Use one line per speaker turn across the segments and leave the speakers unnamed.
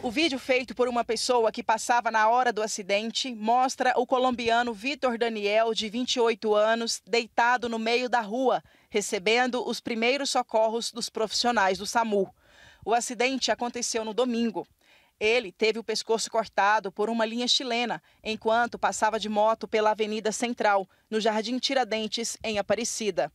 O vídeo feito por uma pessoa que passava na hora do acidente mostra o colombiano Vitor Daniel, de 28 anos, deitado no meio da rua, recebendo os primeiros socorros dos profissionais do SAMU. O acidente aconteceu no domingo. Ele teve o pescoço cortado por uma linha chilena enquanto passava de moto pela Avenida Central, no Jardim Tiradentes, em Aparecida.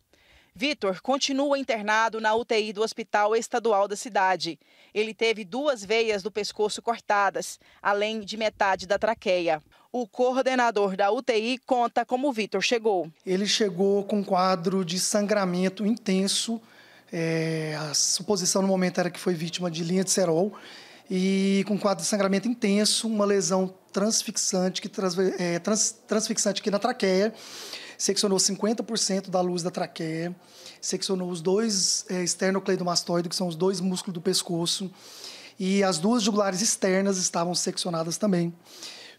Vitor continua internado na UTI do Hospital Estadual da cidade. Ele teve duas veias do pescoço cortadas, além de metade da traqueia. O coordenador da
UTI conta como Vitor chegou. Ele chegou com um quadro de sangramento intenso. É, a suposição no momento era que foi vítima de linha de cerol e com quadro de sangramento intenso, uma lesão transfixante que é, trans, transfixante aqui na traqueia seccionou 50% da luz da traqueia, seccionou os dois é, eh, esternocleidomastoide, que são os dois músculos do pescoço, e as duas jugulares externas estavam seccionadas também.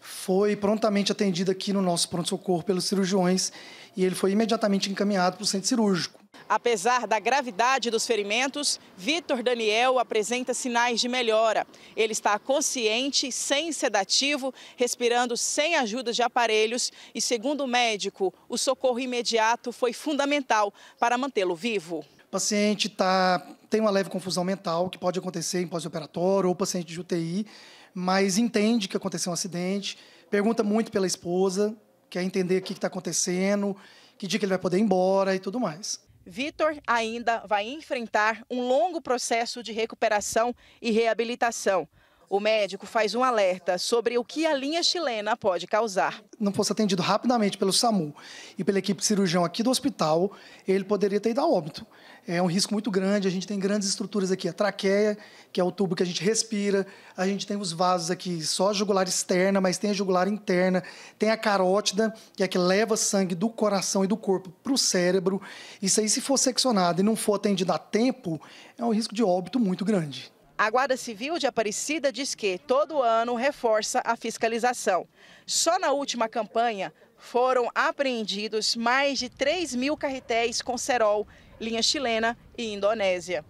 Foi prontamente atendido aqui no nosso pronto-socorro pelos cirurgiões e ele foi imediatamente encaminhado para o centro cirúrgico. Apesar
da gravidade dos ferimentos, Vitor Daniel apresenta sinais de melhora. Ele está consciente, sem sedativo, respirando sem ajuda de aparelhos e, segundo o médico, o socorro imediato foi fundamental para mantê-lo vivo.
O paciente tá, tem uma leve confusão mental, que pode acontecer em pós-operatório ou paciente de UTI, mas entende que aconteceu um acidente, pergunta muito pela esposa, quer entender o que está acontecendo, que dia que ele vai poder ir embora e tudo mais.
Vitor ainda vai enfrentar um longo processo de recuperação e reabilitação. O médico faz um alerta sobre o que a linha chilena pode causar.
Não fosse atendido rapidamente pelo SAMU e pela equipe cirurgião aqui do hospital, ele poderia ter ido a óbito. É um risco muito grande, a gente tem grandes estruturas aqui, a traqueia, que é o tubo que a gente respira, a gente tem os vasos aqui, só a jugular externa, mas tem a jugular interna, tem a carótida, que é a que leva sangue do coração e do corpo para o cérebro. Isso aí, se for seccionado e não for atendido a tempo, é um risco de óbito muito grande.
A Guarda Civil de Aparecida diz que todo ano reforça a fiscalização. Só na última campanha foram apreendidos mais de 3 mil carretéis com cerol, linha chilena e indonésia.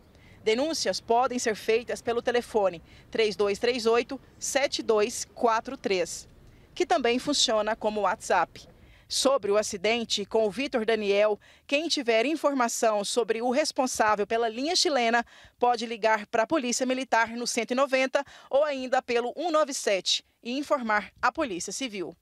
Denúncias podem ser feitas pelo telefone 3238 7243, que também funciona como WhatsApp. Sobre o acidente com o Vitor Daniel, quem tiver informação sobre o responsável pela linha chilena pode ligar para a Polícia Militar no 190 ou ainda pelo 197 e informar a Polícia Civil.